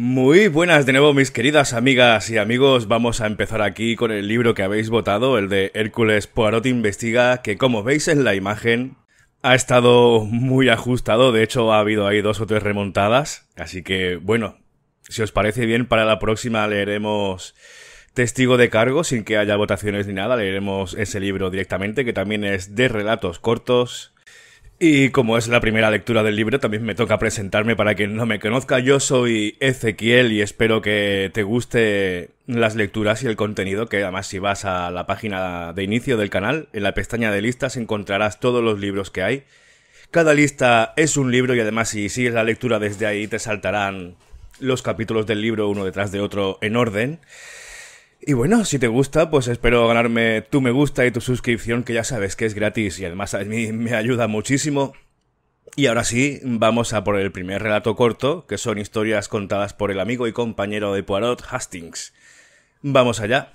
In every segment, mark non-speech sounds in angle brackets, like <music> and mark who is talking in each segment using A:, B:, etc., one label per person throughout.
A: Muy buenas de nuevo mis queridas amigas y amigos, vamos a empezar aquí con el libro que habéis votado, el de Hércules Poirot Investiga, que como veis en la imagen ha estado muy ajustado, de hecho ha habido ahí dos o tres remontadas, así que bueno, si os parece bien para la próxima leeremos Testigo de Cargo, sin que haya votaciones ni nada, leeremos ese libro directamente, que también es de relatos cortos, y como es la primera lectura del libro, también me toca presentarme para quien no me conozca. Yo soy Ezequiel y espero que te guste las lecturas y el contenido, que además si vas a la página de inicio del canal, en la pestaña de listas encontrarás todos los libros que hay. Cada lista es un libro y además si sigues la lectura desde ahí te saltarán los capítulos del libro uno detrás de otro en orden. Y bueno, si te gusta, pues espero ganarme tu me gusta y tu suscripción, que ya sabes que es gratis y además a mí me ayuda muchísimo. Y ahora sí, vamos a por el primer relato corto, que son historias contadas por el amigo y compañero de Poirot, Hastings. Vamos allá.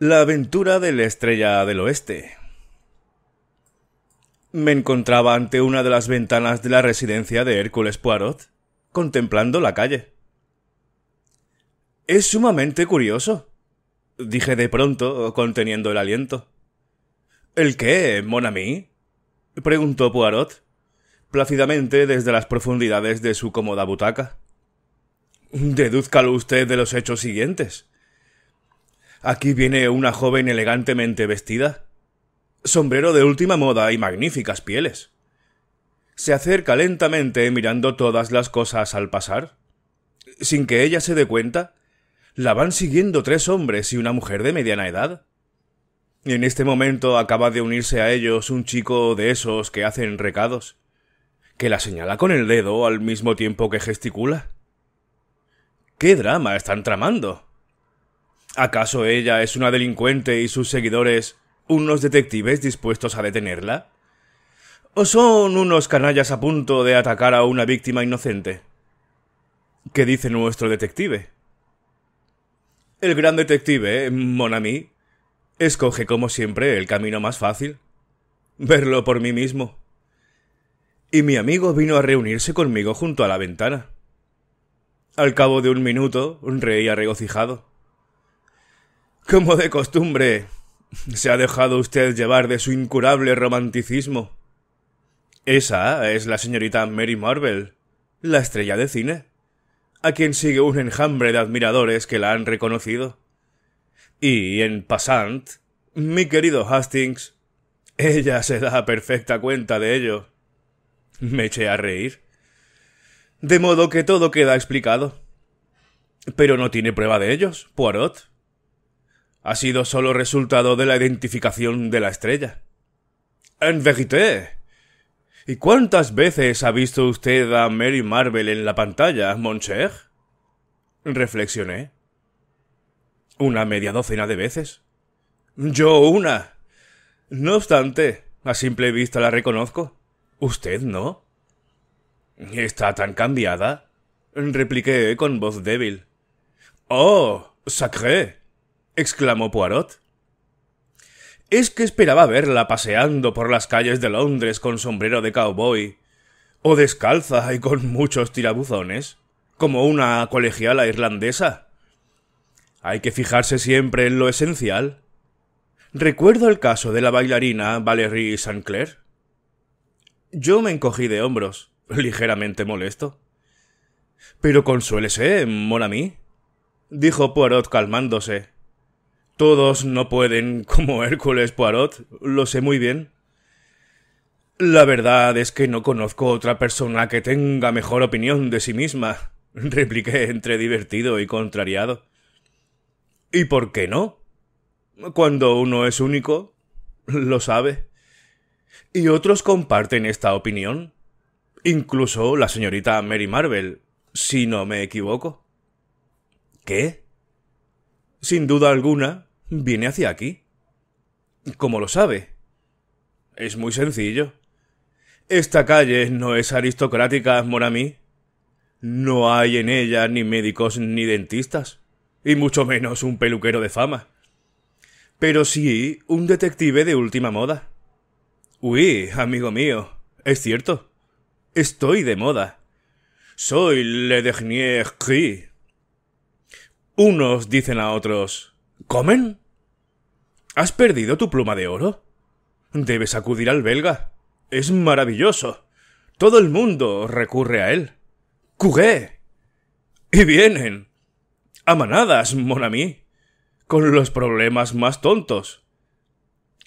A: La aventura de la estrella del oeste. Me encontraba ante una de las ventanas de la residencia de Hércules Poirot, contemplando la calle. Es sumamente curioso, dije de pronto, conteniendo el aliento. ¿El qué, mon ami? preguntó Poirot, plácidamente desde las profundidades de su cómoda butaca. Dedúzcalo usted de los hechos siguientes. Aquí viene una joven elegantemente vestida, sombrero de última moda y magníficas pieles. Se acerca lentamente mirando todas las cosas al pasar. Sin que ella se dé cuenta, la van siguiendo tres hombres y una mujer de mediana edad. En este momento acaba de unirse a ellos un chico de esos que hacen recados, que la señala con el dedo al mismo tiempo que gesticula. ¿Qué drama están tramando? ¿Acaso ella es una delincuente y sus seguidores unos detectives dispuestos a detenerla? ¿O son unos canallas a punto de atacar a una víctima inocente? ¿Qué dice nuestro detective? El gran detective, ¿eh? Monami, escoge como siempre el camino más fácil. Verlo por mí mismo. Y mi amigo vino a reunirse conmigo junto a la ventana. Al cabo de un minuto reía regocijado. Como de costumbre, se ha dejado usted llevar de su incurable romanticismo. Esa es la señorita Mary Marvel, la estrella de cine a quien sigue un enjambre de admiradores que la han reconocido. Y en passant, mi querido Hastings, ella se da perfecta cuenta de ello. Me eché a reír. De modo que todo queda explicado. Pero no tiene prueba de ellos, Poirot. Ha sido solo resultado de la identificación de la estrella. En vérité, ¿Y cuántas veces ha visto usted a Mary Marvel en la pantalla, Moncher? Reflexioné. Una media docena de veces. Yo una. No obstante, a simple vista la reconozco. ¿Usted no? Está tan cambiada, repliqué con voz débil. Oh. Sacré. exclamó Poirot es que esperaba verla paseando por las calles de Londres con sombrero de cowboy, o descalza y con muchos tirabuzones, como una colegiala irlandesa. Hay que fijarse siempre en lo esencial. Recuerdo el caso de la bailarina Valerie St. Clair. Yo me encogí de hombros, ligeramente molesto. Pero consuélese, mon dijo Poirot calmándose. Todos no pueden como Hércules Poirot, lo sé muy bien. La verdad es que no conozco otra persona que tenga mejor opinión de sí misma, <laughs> repliqué entre divertido y contrariado. ¿Y por qué no? Cuando uno es único, lo sabe. Y otros comparten esta opinión. Incluso la señorita Mary Marvel, si no me equivoco. ¿Qué? Sin duda alguna, viene hacia aquí. ¿Cómo lo sabe? Es muy sencillo. Esta calle no es aristocrática, Moramí. No hay en ella ni médicos ni dentistas, y mucho menos un peluquero de fama. Pero sí un detective de última moda. Uy, amigo mío, es cierto. Estoy de moda. Soy Le Dernier Cri. Unos dicen a otros, ¿comen? ¿Has perdido tu pluma de oro? Debes acudir al belga. Es maravilloso. Todo el mundo recurre a él. ¡Cugué! Y vienen. A manadas, mon ami. Con los problemas más tontos.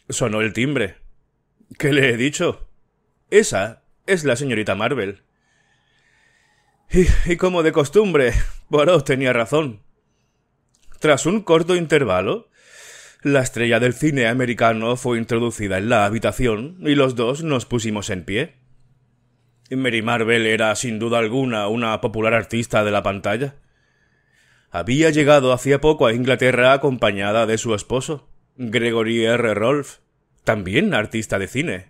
A: Sonó el timbre. ¿Qué le he dicho? Esa es la señorita Marvel. Y, como de costumbre, Poirot tenía razón. Tras un corto intervalo, la estrella del cine americano fue introducida en la habitación y los dos nos pusimos en pie. Mary Marvel era sin duda alguna una popular artista de la pantalla. Había llegado hacía poco a Inglaterra acompañada de su esposo, Gregory R. Rolfe, también artista de cine.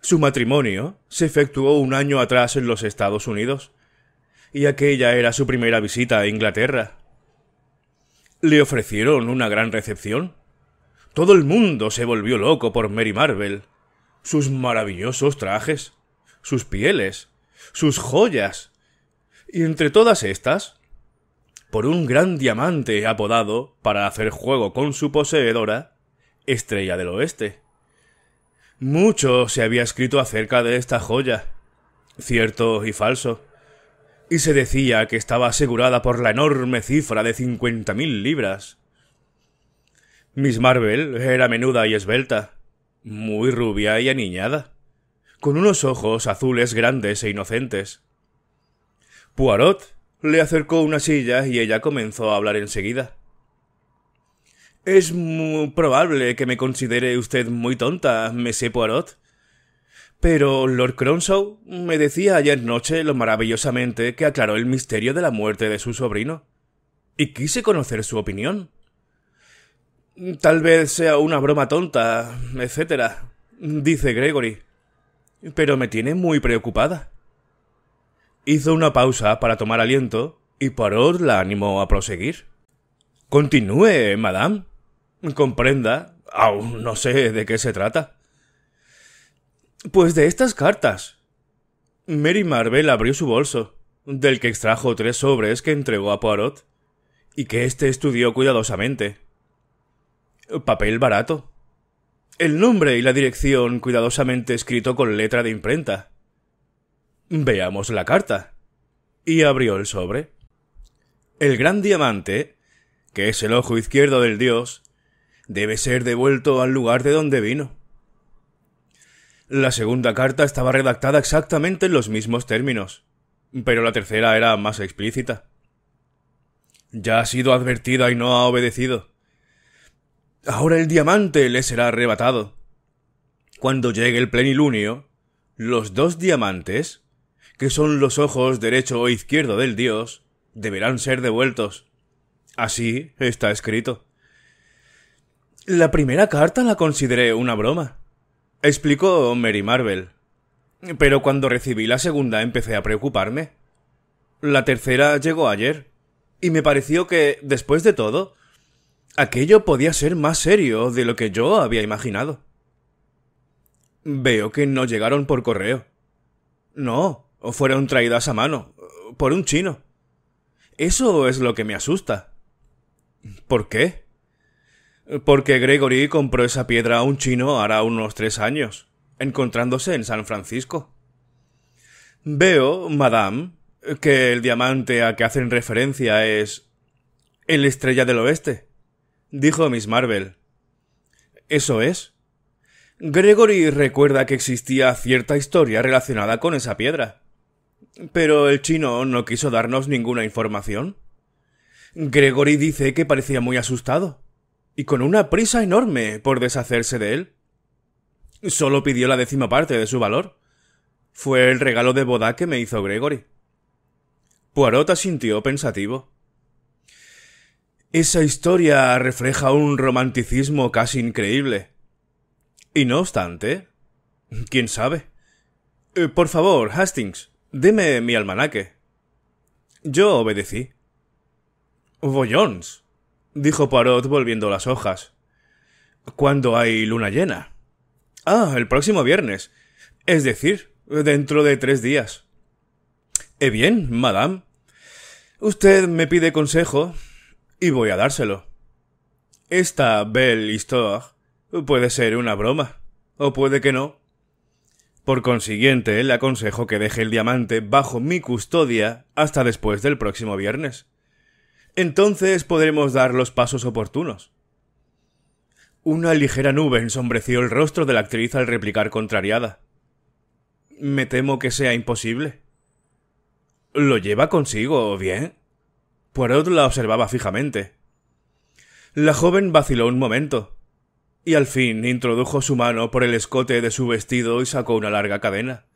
A: Su matrimonio se efectuó un año atrás en los Estados Unidos, y aquella era su primera visita a Inglaterra le ofrecieron una gran recepción. Todo el mundo se volvió loco por Mary Marvel, sus maravillosos trajes, sus pieles, sus joyas. Y entre todas estas, por un gran diamante apodado para hacer juego con su poseedora, Estrella del Oeste. Mucho se había escrito acerca de esta joya, cierto y falso y se decía que estaba asegurada por la enorme cifra de cincuenta mil libras. Miss Marvel era menuda y esbelta, muy rubia y aniñada, con unos ojos azules grandes e inocentes. Poirot le acercó una silla y ella comenzó a hablar enseguida. Es muy probable que me considere usted muy tonta, sé Poirot, pero Lord Cronshaw me decía ayer noche lo maravillosamente que aclaró el misterio de la muerte de su sobrino. Y quise conocer su opinión. Tal vez sea una broma tonta, etcétera, dice Gregory. Pero me tiene muy preocupada. Hizo una pausa para tomar aliento y Parod la animó a proseguir. Continúe, madame. Comprenda, aún no sé de qué se trata. Pues de estas cartas. Mary Marvel abrió su bolso, del que extrajo tres sobres que entregó a Poirot, y que éste estudió cuidadosamente. Papel barato. El nombre y la dirección cuidadosamente escrito con letra de imprenta. Veamos la carta. Y abrió el sobre. El gran diamante, que es el ojo izquierdo del dios, debe ser devuelto al lugar de donde vino. La segunda carta estaba redactada exactamente en los mismos términos, pero la tercera era más explícita. Ya ha sido advertida y no ha obedecido. Ahora el diamante le será arrebatado. Cuando llegue el plenilunio, los dos diamantes, que son los ojos derecho o izquierdo del dios, deberán ser devueltos. Así está escrito. La primera carta la consideré una broma explicó Mary Marvel. Pero cuando recibí la segunda empecé a preocuparme. La tercera llegó ayer, y me pareció que, después de todo, aquello podía ser más serio de lo que yo había imaginado. Veo que no llegaron por correo. No, fueron traídas a mano, por un chino. Eso es lo que me asusta. ¿Por qué? Porque Gregory compró esa piedra a un chino hará unos tres años, encontrándose en San Francisco. Veo, madame, que el diamante a que hacen referencia es. el Estrella del Oeste, dijo Miss Marvel. Eso es. Gregory recuerda que existía cierta historia relacionada con esa piedra. Pero el chino no quiso darnos ninguna información. Gregory dice que parecía muy asustado y con una prisa enorme por deshacerse de él. Solo pidió la décima parte de su valor. Fue el regalo de boda que me hizo Gregory. Poirot sintió pensativo. Esa historia refleja un romanticismo casi increíble. Y no obstante, quién sabe. Eh, por favor, Hastings, deme mi almanaque. Yo obedecí. Voyons dijo Parot volviendo las hojas. ¿Cuándo hay luna llena? Ah, el próximo viernes. Es decir, dentro de tres días. Eh bien, madame. Usted me pide consejo y voy a dárselo. Esta belle histoire puede ser una broma, o puede que no. Por consiguiente, le aconsejo que deje el diamante bajo mi custodia hasta después del próximo viernes. Entonces podremos dar los pasos oportunos. Una ligera nube ensombreció el rostro de la actriz al replicar contrariada. Me temo que sea imposible. ¿Lo lleva consigo, bien? Poirot la observaba fijamente. La joven vaciló un momento, y al fin introdujo su mano por el escote de su vestido y sacó una larga cadena.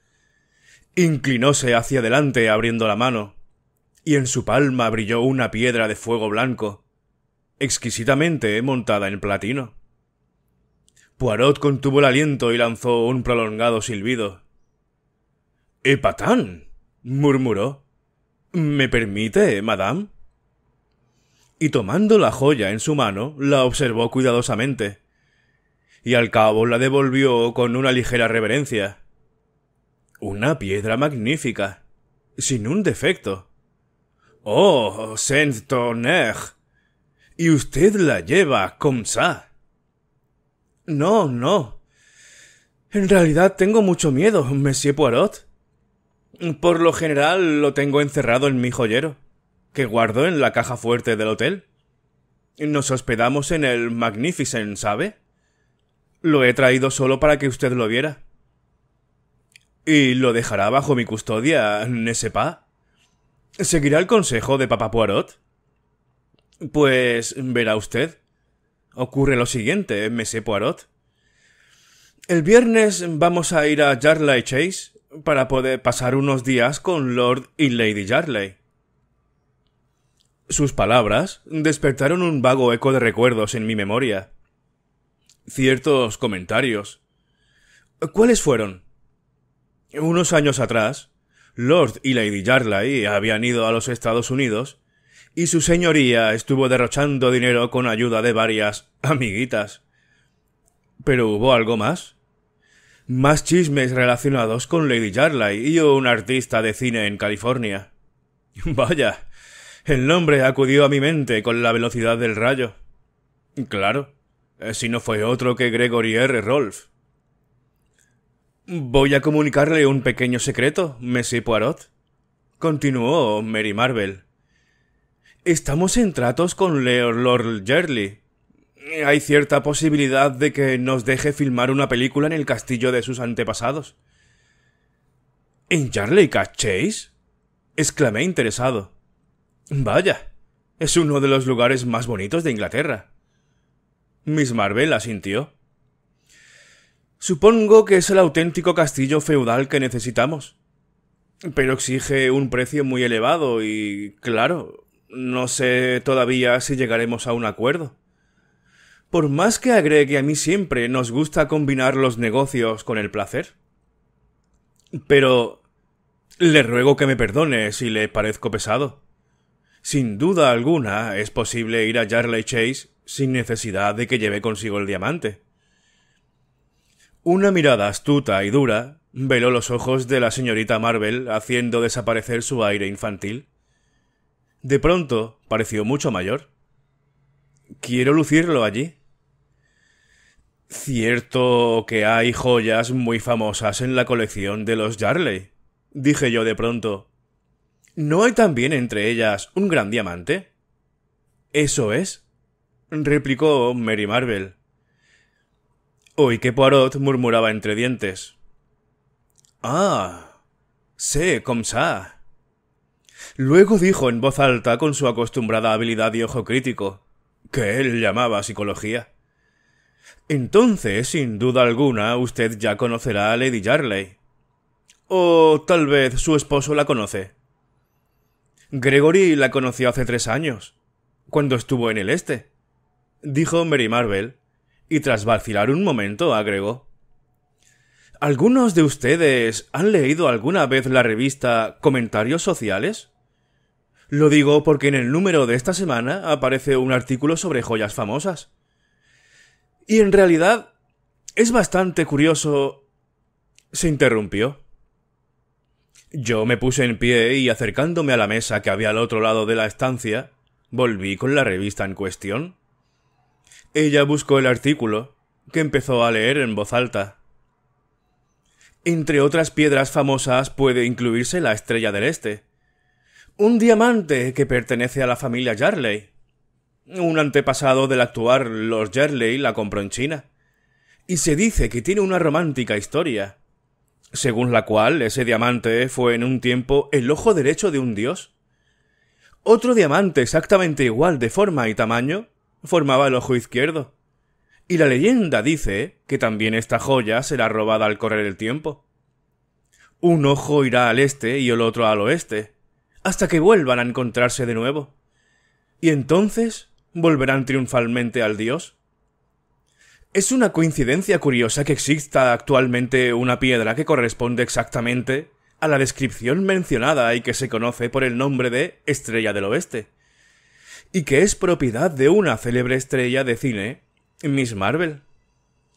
A: Inclinóse hacia adelante abriendo la mano y en su palma brilló una piedra de fuego blanco, exquisitamente montada en platino. Poirot contuvo el aliento y lanzó un prolongado silbido. —¡Epatán! «Eh, murmuró. ¿Me permite, madame? Y tomando la joya en su mano, la observó cuidadosamente, y al cabo la devolvió con una ligera reverencia. Una piedra magnífica, sin un defecto. Oh, saint ¿Y usted la lleva comme ça? No, no. En realidad tengo mucho miedo, Monsieur Poirot. Por lo general lo tengo encerrado en mi joyero, que guardo en la caja fuerte del hotel. Nos hospedamos en el Magnificent, ¿sabe? Lo he traído solo para que usted lo viera. ¿Y lo dejará bajo mi custodia, pas? ¿Seguirá el consejo de Papá Poirot? Pues verá usted. Ocurre lo siguiente, Messé Poirot. El viernes vamos a ir a Jarley Chase para poder pasar unos días con Lord y Lady Jarley. Sus palabras despertaron un vago eco de recuerdos en mi memoria. Ciertos comentarios. ¿Cuáles fueron? Unos años atrás, Lord y Lady Jarley habían ido a los Estados Unidos y su señoría estuvo derrochando dinero con ayuda de varias amiguitas. Pero hubo algo más. Más chismes relacionados con Lady Jarley y un artista de cine en California. <laughs> Vaya, el nombre acudió a mi mente con la velocidad del rayo. Claro, eh, si no fue otro que Gregory R. Rolfe. Voy a comunicarle un pequeño secreto, Monsieur Poirot. Continuó Mary Marvel. Estamos en tratos con Lord Jerley. Hay cierta posibilidad de que nos deje filmar una película en el castillo de sus antepasados. ¿En Charlie Cash exclamé interesado. Vaya, es uno de los lugares más bonitos de Inglaterra. Miss Marvel asintió. Supongo que es el auténtico castillo feudal que necesitamos. Pero exige un precio muy elevado y, claro, no sé todavía si llegaremos a un acuerdo. Por más que agregue a mí siempre nos gusta combinar los negocios con el placer. Pero le ruego que me perdone si le parezco pesado. Sin duda alguna es posible ir a Jarley Chase sin necesidad de que lleve consigo el diamante. Una mirada astuta y dura veló los ojos de la señorita Marvel, haciendo desaparecer su aire infantil. De pronto pareció mucho mayor. Quiero lucirlo allí. Cierto que hay joyas muy famosas en la colección de los Jarley, dije yo de pronto. ¿No hay también entre ellas un gran diamante? Eso es, replicó Mary Marvel. Oí que Poirot murmuraba entre dientes. Ah. Sé, comme ça. Luego dijo en voz alta con su acostumbrada habilidad y ojo crítico, que él llamaba psicología. Entonces, sin duda alguna, usted ya conocerá a Lady Jarley. O tal vez su esposo la conoce. Gregory la conoció hace tres años, cuando estuvo en el este, dijo Mary Marvel y tras vacilar un momento agregó ¿Algunos de ustedes han leído alguna vez la revista Comentarios Sociales? Lo digo porque en el número de esta semana aparece un artículo sobre joyas famosas. Y en realidad es bastante curioso. se interrumpió. Yo me puse en pie y acercándome a la mesa que había al otro lado de la estancia, volví con la revista en cuestión. Ella buscó el artículo, que empezó a leer en voz alta. Entre otras piedras famosas puede incluirse la estrella del Este, un diamante que pertenece a la familia Jarley. Un antepasado del actual Lord Jarley la compró en China. Y se dice que tiene una romántica historia, según la cual ese diamante fue en un tiempo el ojo derecho de un dios. Otro diamante exactamente igual de forma y tamaño formaba el ojo izquierdo. Y la leyenda dice que también esta joya será robada al correr el tiempo. Un ojo irá al este y el otro al oeste, hasta que vuelvan a encontrarse de nuevo. Y entonces volverán triunfalmente al dios. Es una coincidencia curiosa que exista actualmente una piedra que corresponde exactamente a la descripción mencionada y que se conoce por el nombre de Estrella del Oeste y que es propiedad de una célebre estrella de cine, Miss Marvel.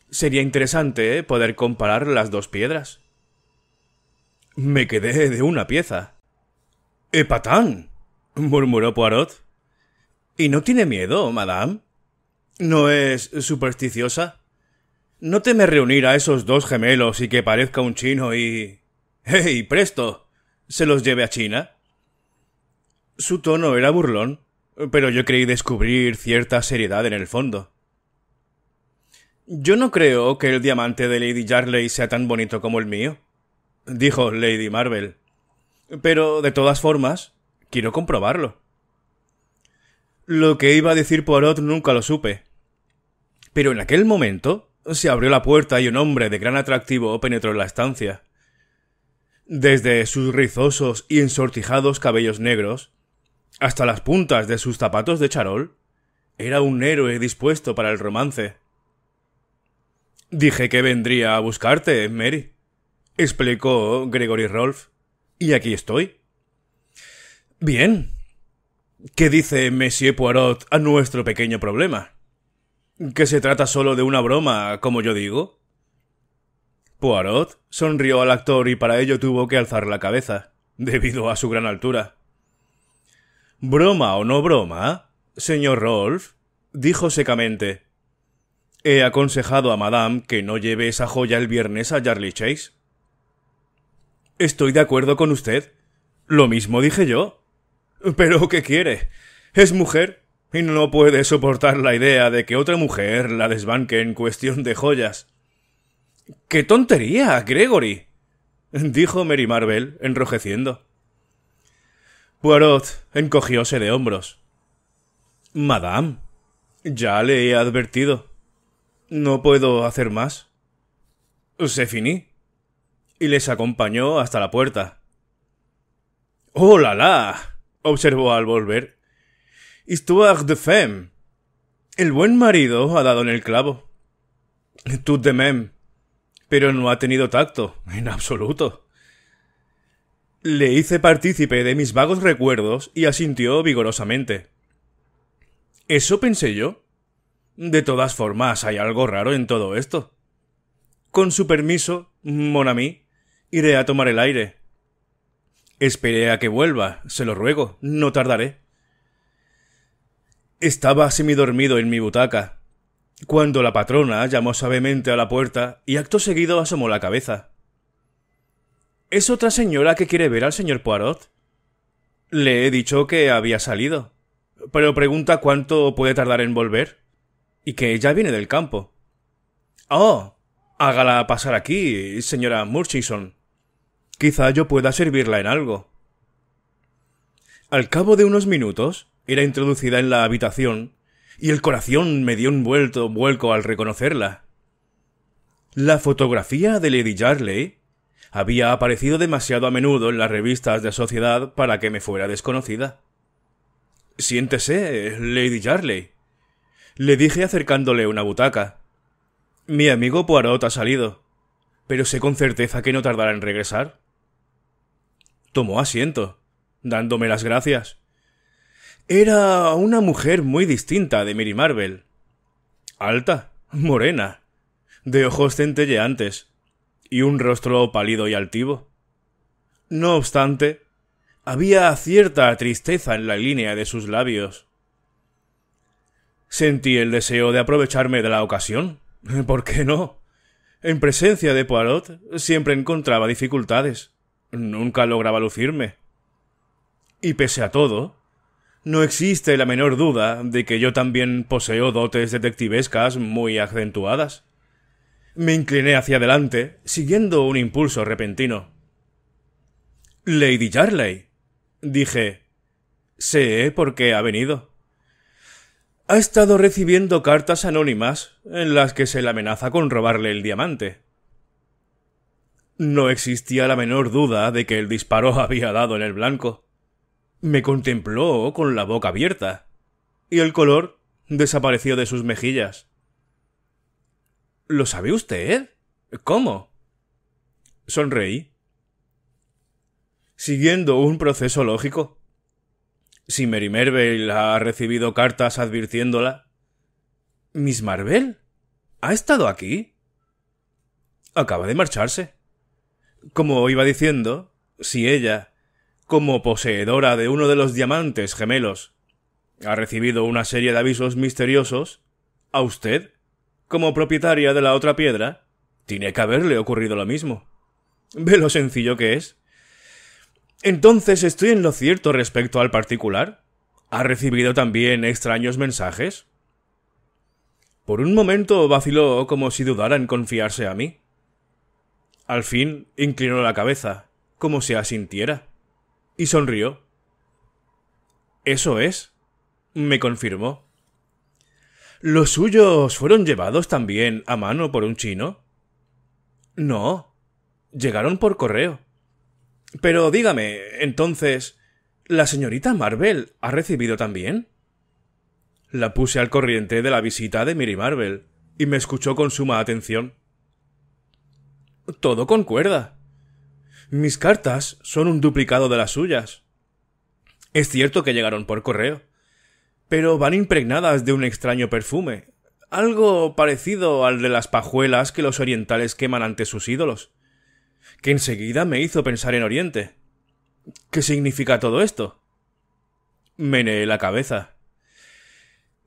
A: Sería interesante ¿eh? poder comparar las dos piedras. Me quedé de una pieza. ¡Epatán! ¡Eh, murmuró Poirot. ¿Y no tiene miedo, madame? ¿No es supersticiosa? ¿No teme reunir a esos dos gemelos y que parezca un chino y... ¡Hey, presto! ¿Se los lleve a China? Su tono era burlón, pero yo creí descubrir cierta seriedad en el fondo. Yo no creo que el diamante de Lady Jarley sea tan bonito como el mío, dijo Lady Marvel. Pero, de todas formas, quiero comprobarlo. Lo que iba a decir Poirot nunca lo supe. Pero en aquel momento se abrió la puerta y un hombre de gran atractivo penetró en la estancia. Desde sus rizosos y ensortijados cabellos negros, hasta las puntas de sus zapatos de charol, era un héroe dispuesto para el romance. Dije que vendría a buscarte, Mary, explicó Gregory Rolf, y aquí estoy. Bien. ¿Qué dice Monsieur Poirot a nuestro pequeño problema? ¿Que se trata solo de una broma, como yo digo? Poirot sonrió al actor y para ello tuvo que alzar la cabeza, debido a su gran altura. Broma o no broma, señor Rolf, dijo secamente. He aconsejado a Madame que no lleve esa joya el viernes a Charlie Chase. Estoy de acuerdo con usted. Lo mismo dije yo. Pero ¿qué quiere? Es mujer y no puede soportar la idea de que otra mujer la desbanque en cuestión de joyas. ¡Qué tontería, Gregory! dijo Mary Marvel, enrojeciendo. Poirot encogióse de hombros. Madame, ya le he advertido. No puedo hacer más. Se finí. Y les acompañó hasta la puerta. ¡Oh, la la! observó al volver. Histoire de femme. El buen marido ha dado en el clavo. Tout de même. Pero no ha tenido tacto, en absoluto. Le hice partícipe de mis vagos recuerdos y asintió vigorosamente. Eso pensé yo. De todas formas, hay algo raro en todo esto. Con su permiso, Monami, iré a tomar el aire. Esperé a que vuelva, se lo ruego, no tardaré. Estaba semidormido en mi butaca, cuando la patrona llamó suavemente a la puerta y acto seguido asomó la cabeza. Es otra señora que quiere ver al señor Poirot. Le he dicho que había salido. Pero pregunta cuánto puede tardar en volver. Y que ella viene del campo. Oh, hágala pasar aquí, señora Murchison. Quizá yo pueda servirla en algo. Al cabo de unos minutos, era introducida en la habitación, y el corazón me dio un vuelto, vuelco al reconocerla. La fotografía de Lady Jarley había aparecido demasiado a menudo en las revistas de sociedad para que me fuera desconocida. Siéntese, Lady Jarley. Le dije acercándole una butaca. Mi amigo Poirot ha salido, pero sé con certeza que no tardará en regresar. Tomó asiento, dándome las gracias. Era una mujer muy distinta de Mary Marvel. Alta, morena, de ojos centelleantes, y un rostro pálido y altivo. No obstante, había cierta tristeza en la línea de sus labios. Sentí el deseo de aprovecharme de la ocasión. <laughs> ¿Por qué no? En presencia de Poirot siempre encontraba dificultades. Nunca lograba lucirme. Y pese a todo, no existe la menor duda de que yo también poseo dotes detectivescas muy acentuadas. Me incliné hacia adelante, siguiendo un impulso repentino. Lady Jarley, dije. Sé por qué ha venido. Ha estado recibiendo cartas anónimas en las que se le amenaza con robarle el diamante. No existía la menor duda de que el disparo <laughs> había dado en el blanco. Me contempló con la boca abierta, y el color desapareció de sus mejillas. ¿Lo sabe usted? ¿Cómo? Sonreí. Siguiendo un proceso lógico. Si Mary Merville ha recibido cartas advirtiéndola. ¿Miss Marvel? ¿Ha estado aquí? Acaba de marcharse. Como iba diciendo, si ella, como poseedora de uno de los diamantes gemelos, ha recibido una serie de avisos misteriosos, a usted como propietaria de la otra piedra, tiene que haberle ocurrido lo mismo. ¿Ve lo sencillo que es? Entonces, ¿estoy en lo cierto respecto al particular? ¿Ha recibido también extraños mensajes? Por un momento vaciló como si dudara en confiarse a mí. Al fin inclinó la cabeza, como si asintiera, y sonrió. Eso es, me confirmó. ¿Los suyos fueron llevados también a mano por un chino? No. Llegaron por correo. Pero dígame, entonces, ¿la señorita Marvel ha recibido también? La puse al corriente de la visita de Miri Marvel y me escuchó con suma atención. Todo concuerda. Mis cartas son un duplicado de las suyas. Es cierto que llegaron por correo, pero van impregnadas de un extraño perfume, algo parecido al de las pajuelas que los orientales queman ante sus ídolos, que enseguida me hizo pensar en Oriente. ¿Qué significa todo esto? Meneé la cabeza.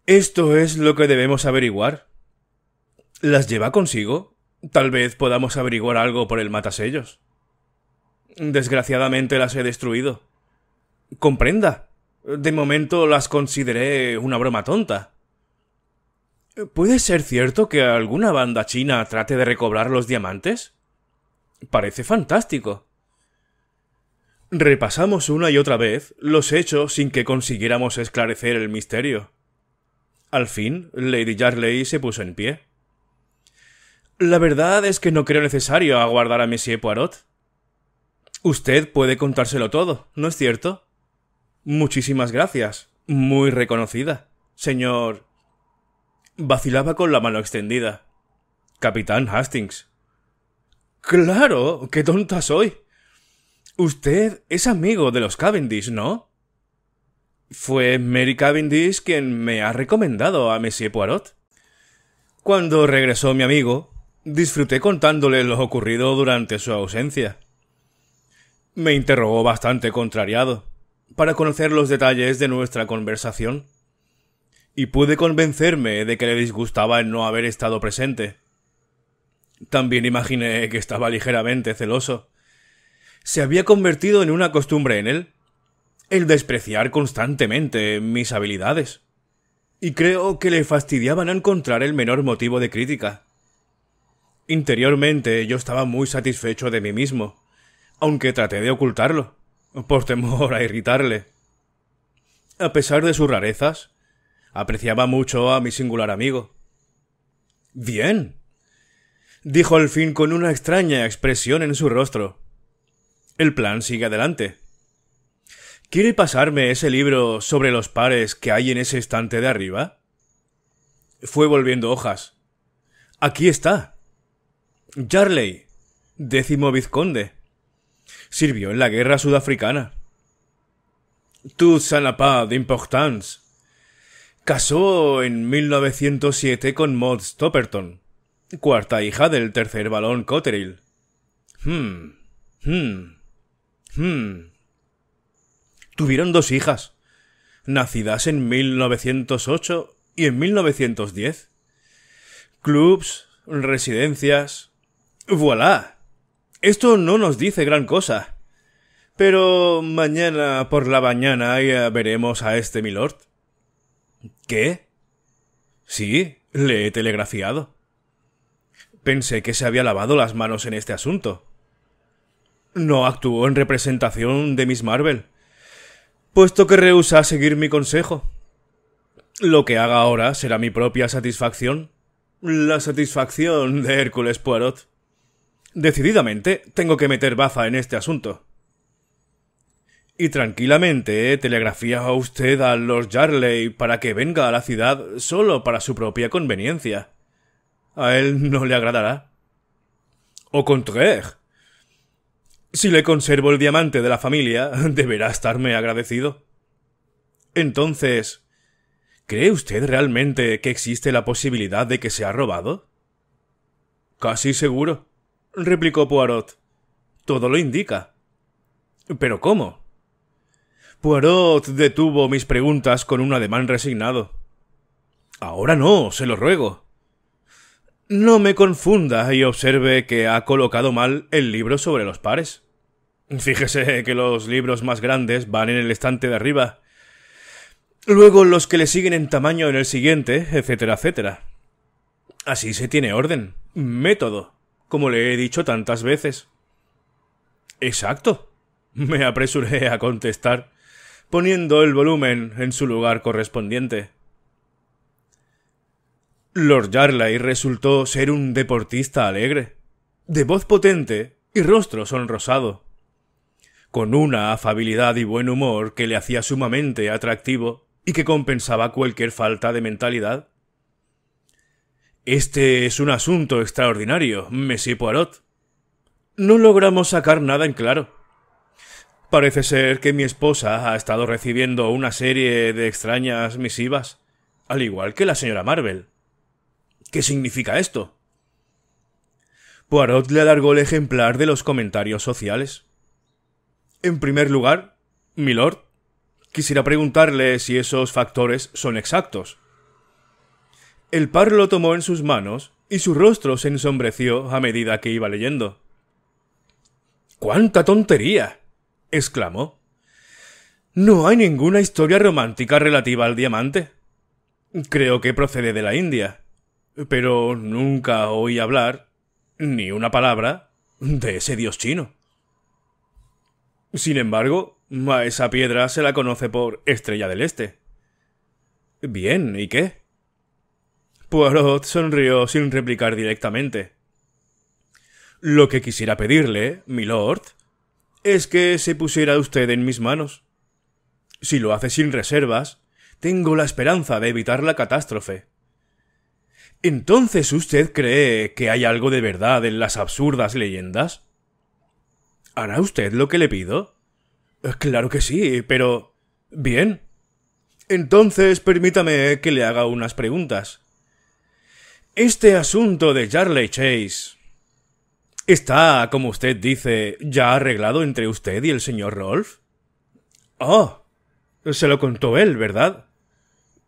A: Esto es lo que debemos averiguar. ¿Las lleva consigo? Tal vez podamos averiguar algo por el matasellos. Desgraciadamente las he destruido. Comprenda, de momento las consideré una broma tonta. ¿Puede ser cierto que alguna banda china trate de recobrar los diamantes? Parece fantástico. Repasamos una y otra vez los hechos sin que consiguiéramos esclarecer el misterio. Al fin, Lady Jarley se puso en pie. La verdad es que no creo necesario aguardar a Monsieur Poirot. Usted puede contárselo todo, ¿no es cierto? Muchísimas gracias. Muy reconocida. Señor. Vacilaba con la mano extendida. Capitán Hastings. Claro, qué tonta soy. Usted es amigo de los Cavendish, ¿no? Fue Mary Cavendish quien me ha recomendado a Monsieur Poirot. Cuando regresó mi amigo, disfruté contándole lo ocurrido durante su ausencia. Me interrogó bastante contrariado para conocer los detalles de nuestra conversación, y pude convencerme de que le disgustaba el no haber estado presente. También imaginé que estaba ligeramente celoso. Se había convertido en una costumbre en él el despreciar constantemente mis habilidades. Y creo que le fastidiaban encontrar el menor motivo de crítica. Interiormente yo estaba muy satisfecho de mí mismo, aunque traté de ocultarlo por temor a irritarle. A pesar de sus rarezas, apreciaba mucho a mi singular amigo. Bien, dijo al fin con una extraña expresión en su rostro. El plan sigue adelante. ¿Quiere pasarme ese libro sobre los pares que hay en ese estante de arriba? Fue volviendo hojas. Aquí está. Jarley, décimo vizconde. Sirvió en la guerra sudafricana. Tous en la pas d'importance. Casó en 1907 con Maud Stopperton, cuarta hija del tercer balón Cotterill. Hmm, hmm, hmm. Tuvieron dos hijas, nacidas en 1908 y en 1910. Clubs, residencias. ¡Voilà! Esto no nos dice gran cosa. Pero mañana por la mañana ya eh, veremos a este milord. ¿Qué? Sí, le he telegrafiado. Pensé que se había lavado las manos en este asunto. No actuó en representación de Miss Marvel, puesto que rehúsa seguir mi consejo. Lo que haga ahora será mi propia satisfacción, la satisfacción de Hércules Poirot. Decididamente, tengo que meter baza en este asunto. Y tranquilamente eh, telegrafía a usted a Lord Jarley para que venga a la ciudad solo para su propia conveniencia. A él no le agradará. Au contraire. Si le conservo el diamante de la familia, <laughs> deberá estarme agradecido. Entonces, ¿cree usted realmente que existe la posibilidad de que se ha robado? Casi seguro replicó Poirot. Todo lo indica. ¿Pero cómo? Poirot detuvo mis preguntas con un ademán resignado. Ahora no, se lo ruego. No me confunda y observe que ha colocado mal el libro sobre los pares. Fíjese que los libros más grandes van en el estante de arriba. Luego los que le siguen en tamaño en el siguiente, etcétera, etcétera. Así se tiene orden, método como le he dicho tantas veces. Exacto, me apresuré a contestar, poniendo el volumen en su lugar correspondiente. Lord Jarley resultó ser un deportista alegre, de voz potente y rostro sonrosado, con una afabilidad y buen humor que le hacía sumamente atractivo y que compensaba cualquier falta de mentalidad. Este es un asunto extraordinario, Monsieur Poirot. No logramos sacar nada en claro. Parece ser que mi esposa ha estado recibiendo una serie de extrañas misivas, al igual que la señora Marvel. ¿Qué significa esto? Poirot le alargó el ejemplar de los comentarios sociales. En primer lugar, milord, quisiera preguntarle si esos factores son exactos. El par lo tomó en sus manos y su rostro se ensombreció a medida que iba leyendo. ¡Cuánta tontería! exclamó. No hay ninguna historia romántica relativa al diamante. Creo que procede de la India, pero nunca oí hablar, ni una palabra, de ese dios chino. Sin embargo, a esa piedra se la conoce por Estrella del Este. Bien, ¿y qué? Poirot sonrió sin replicar directamente. Lo que quisiera pedirle, milord, es que se pusiera usted en mis manos. Si lo hace sin reservas, tengo la esperanza de evitar la catástrofe. ¿Entonces usted cree que hay algo de verdad en las absurdas leyendas? ¿Hará usted lo que le pido? Claro que sí, pero... Bien. Entonces permítame que le haga unas preguntas. Este asunto de Charley Chase está, como usted dice, ya arreglado entre usted y el señor Rolf. Oh, se lo contó él, ¿verdad?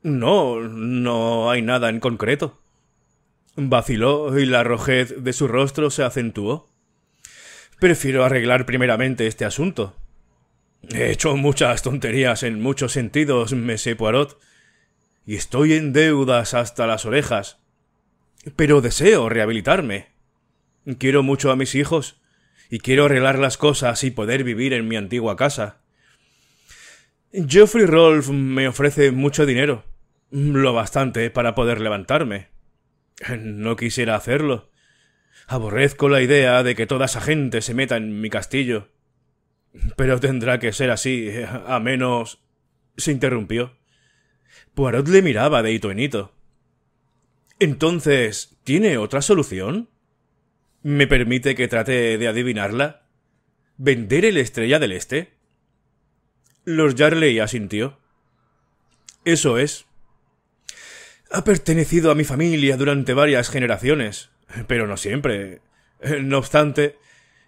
A: No, no hay nada en concreto. Vaciló y la rojez de su rostro se acentuó. Prefiero arreglar primeramente este asunto. He hecho muchas tonterías en muchos sentidos, me Poirot, y estoy en deudas hasta las orejas. Pero deseo rehabilitarme. Quiero mucho a mis hijos, y quiero arreglar las cosas y poder vivir en mi antigua casa. Geoffrey Rolf me ofrece mucho dinero, lo bastante para poder levantarme. No quisiera hacerlo. Aborrezco la idea de que toda esa gente se meta en mi castillo. Pero tendrá que ser así, a menos... se interrumpió. Poirot le miraba de hito en hito. Entonces, ¿tiene otra solución? ¿Me permite que trate de adivinarla? ¿Vender el Estrella del Este? Los Jarley asintió. Eso es. Ha pertenecido a mi familia durante varias generaciones, pero no siempre. No obstante,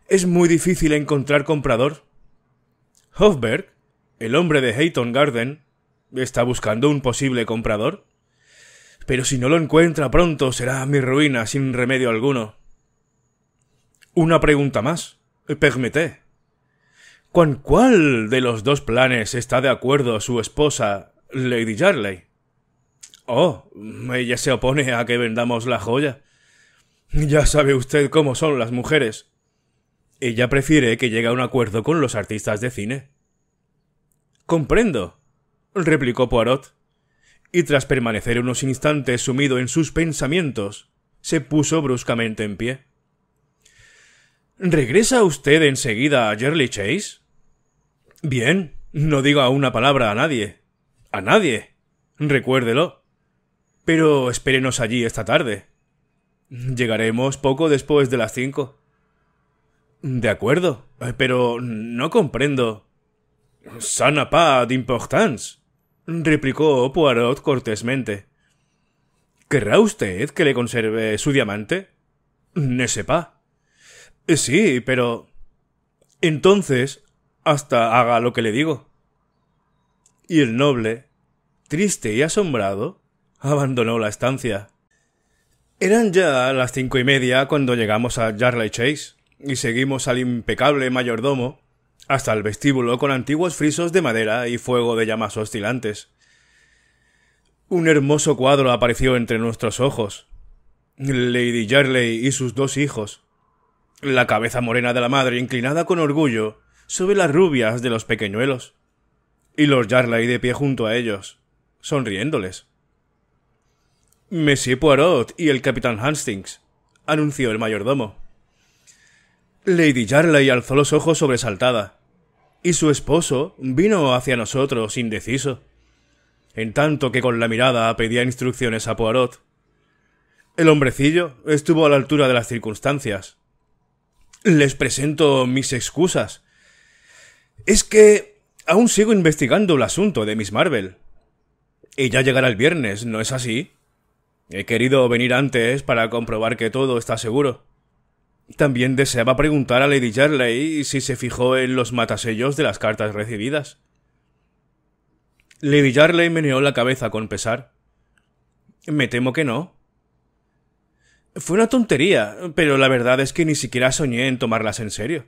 A: es muy difícil encontrar comprador. Hofberg, el hombre de Hayton Garden, está buscando un posible comprador pero si no lo encuentra pronto será mi ruina sin remedio alguno. Una pregunta más. permite. ¿Con cuál de los dos planes está de acuerdo su esposa, Lady Jarley? Oh, ella se opone a que vendamos la joya. Ya sabe usted cómo son las mujeres. Ella prefiere que llegue a un acuerdo con los artistas de cine. Comprendo, replicó Poirot y tras permanecer unos instantes sumido en sus pensamientos, se puso bruscamente en pie. ¿Regresa usted enseguida a Jerly Chase? Bien, no diga una palabra a nadie. A nadie. Recuérdelo. Pero espérenos allí esta tarde. Llegaremos poco después de las cinco. De acuerdo, pero no comprendo. Sana d'importance replicó Poirot cortésmente. ¿Querrá usted que le conserve su diamante? Ne sepa. Sí, pero. Entonces, hasta haga lo que le digo. Y el noble, triste y asombrado, abandonó la estancia. Eran ya las cinco y media cuando llegamos a Jarley Chase y seguimos al impecable mayordomo hasta el vestíbulo con antiguos frisos de madera y fuego de llamas oscilantes. Un hermoso cuadro apareció entre nuestros ojos. Lady Jarley y sus dos hijos. La cabeza morena de la madre inclinada con orgullo sobre las rubias de los pequeñuelos. Y los Jarley de pie junto a ellos, sonriéndoles. Monsieur Poirot y el capitán Hastings, anunció el mayordomo. Lady Jarley alzó los ojos sobresaltada y su esposo vino hacia nosotros indeciso, en tanto que con la mirada pedía instrucciones a Poirot. El hombrecillo estuvo a la altura de las circunstancias. Les presento mis excusas. Es que aún sigo investigando el asunto de Miss Marvel. Y ya llegará el viernes, ¿no es así? He querido venir antes para comprobar que todo está seguro. También deseaba preguntar a Lady Jarley si se fijó en los matasellos de las cartas recibidas. Lady Jarley meneó la cabeza con pesar. Me temo que no. Fue una tontería, pero la verdad es que ni siquiera soñé en tomarlas en serio.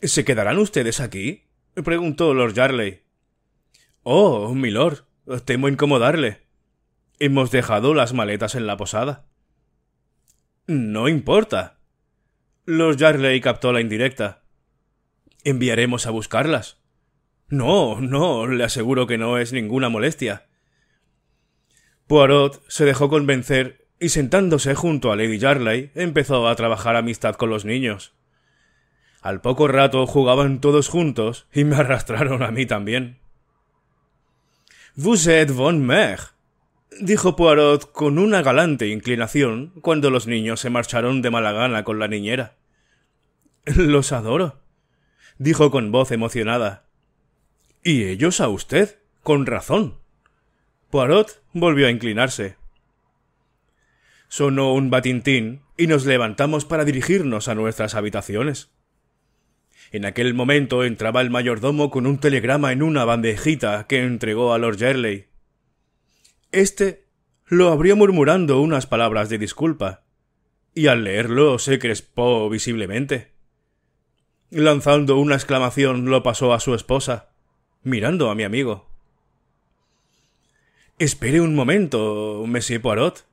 A: ¿Se quedarán ustedes aquí? preguntó Lord Jarley. Oh, milord, temo incomodarle. Hemos dejado las maletas en la posada. No importa, los Jarley captó la indirecta. Enviaremos a buscarlas. No, no, le aseguro que no es ninguna molestia. Poirot se dejó convencer y sentándose junto a Lady Jarley empezó a trabajar amistad con los niños. Al poco rato jugaban todos juntos y me <laughs> arrastraron a mí también. Vous êtes dijo Poirot con una galante inclinación cuando los niños se marcharon de mala gana con la niñera. Los adoro, dijo con voz emocionada. Y ellos a usted, con razón. Poirot volvió a inclinarse. Sonó un batintín y nos levantamos para dirigirnos a nuestras habitaciones. En aquel momento entraba el mayordomo con un telegrama en una bandejita que entregó a Lord Jerley. Este lo abrió murmurando unas palabras de disculpa, y al leerlo se crespó visiblemente. Lanzando una exclamación lo pasó a su esposa, mirando a mi amigo. Espere un momento, Monsieur Poirot.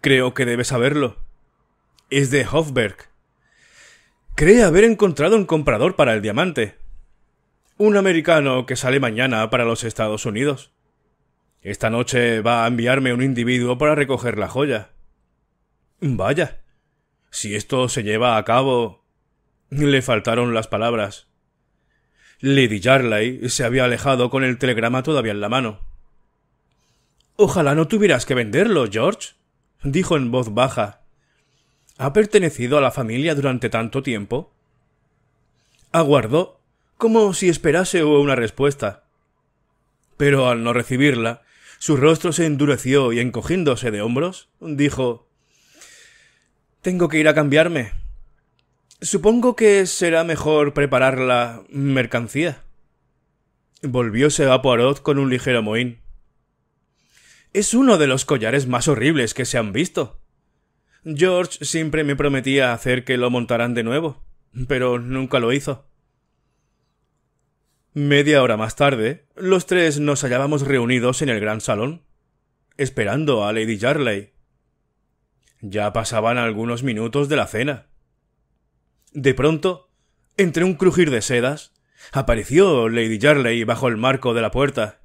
A: Creo que debe saberlo. Es de Hofberg. Cree haber encontrado un comprador para el diamante. Un americano que sale mañana para los Estados Unidos. Esta noche va a enviarme un individuo para recoger la joya. Vaya. Si esto se lleva a cabo. Le faltaron las palabras. Lady Jarley se había alejado con el telegrama todavía en la mano. Ojalá no tuvieras que venderlo, George, dijo en voz baja. ¿Ha pertenecido a la familia durante tanto tiempo? Aguardó, como si esperase una respuesta. Pero al no recibirla, su rostro se endureció y encogiéndose de hombros, dijo Tengo que ir a cambiarme. Supongo que será mejor preparar la mercancía. Volvióse a Poirot con un ligero mohín. Es uno de los collares más horribles que se han visto. George siempre me prometía hacer que lo montaran de nuevo, pero nunca lo hizo. Media hora más tarde, los tres nos hallábamos reunidos en el gran salón, esperando a Lady Jarley. Ya pasaban algunos minutos de la cena. De pronto, entre un crujir de sedas, apareció Lady Jarley bajo el marco de la puerta.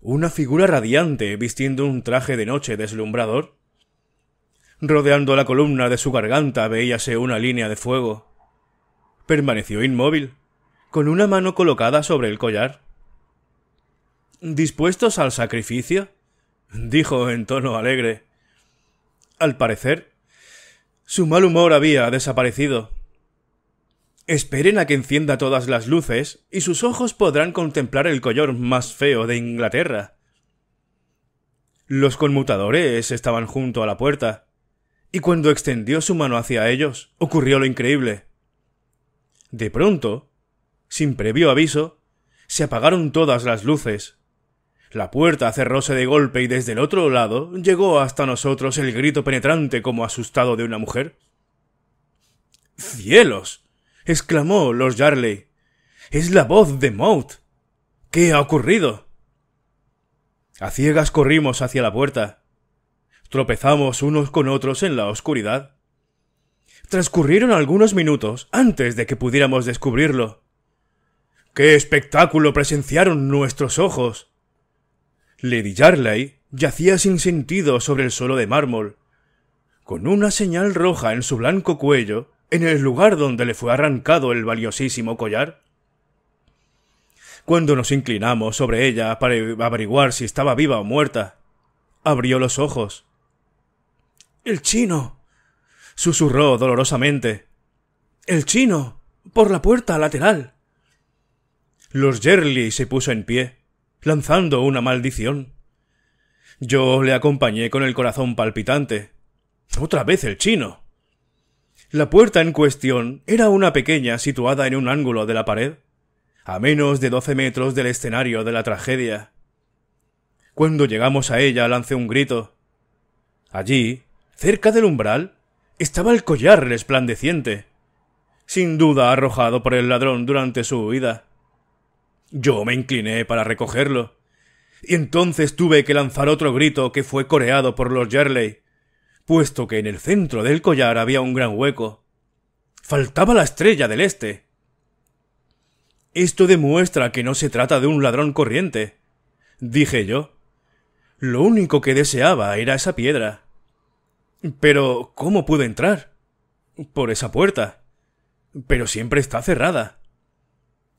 A: Una figura radiante vistiendo un traje de noche deslumbrador. Rodeando la columna de su garganta veíase una línea de fuego. Permaneció inmóvil con una mano colocada sobre el collar. ¿Dispuestos al sacrificio? dijo en tono alegre. Al parecer, su mal humor había desaparecido. Esperen a que encienda todas las luces y sus ojos podrán contemplar el collar más feo de Inglaterra. Los conmutadores estaban junto a la puerta, y cuando extendió su mano hacia ellos, ocurrió lo increíble. De pronto, sin previo aviso, se apagaron todas las luces. La puerta cerróse de golpe y desde el otro lado llegó hasta nosotros el grito penetrante como asustado de una mujer. ¡Cielos! exclamó Lord Jarley. Es la voz de Maud. ¿Qué ha ocurrido? A ciegas corrimos hacia la puerta. Tropezamos unos con otros en la oscuridad. Transcurrieron algunos minutos antes de que pudiéramos descubrirlo. ¡Qué espectáculo presenciaron nuestros ojos! Lady Jarley yacía sin sentido sobre el suelo de mármol, con una señal roja en su blanco cuello en el lugar donde le fue arrancado el valiosísimo collar. Cuando nos inclinamos sobre ella para averiguar si estaba viva o muerta, abrió los ojos. El chino. susurró dolorosamente. El chino. por la puerta lateral. Los Yerli se puso en pie, lanzando una maldición. Yo le acompañé con el corazón palpitante. Otra vez el chino. La puerta en cuestión era una pequeña situada en un ángulo de la pared, a menos de doce metros del escenario de la tragedia. Cuando llegamos a ella lancé un grito. Allí, cerca del umbral, estaba el collar resplandeciente, sin duda arrojado por el ladrón durante su huida. Yo me incliné para recogerlo. Y entonces tuve que lanzar otro grito que fue coreado por los Yerley, puesto que en el centro del collar había un gran hueco. Faltaba la estrella del este. Esto demuestra que no se trata de un ladrón corriente, dije yo. Lo único que deseaba era esa piedra. Pero, ¿cómo pude entrar? Por esa puerta. Pero siempre está cerrada.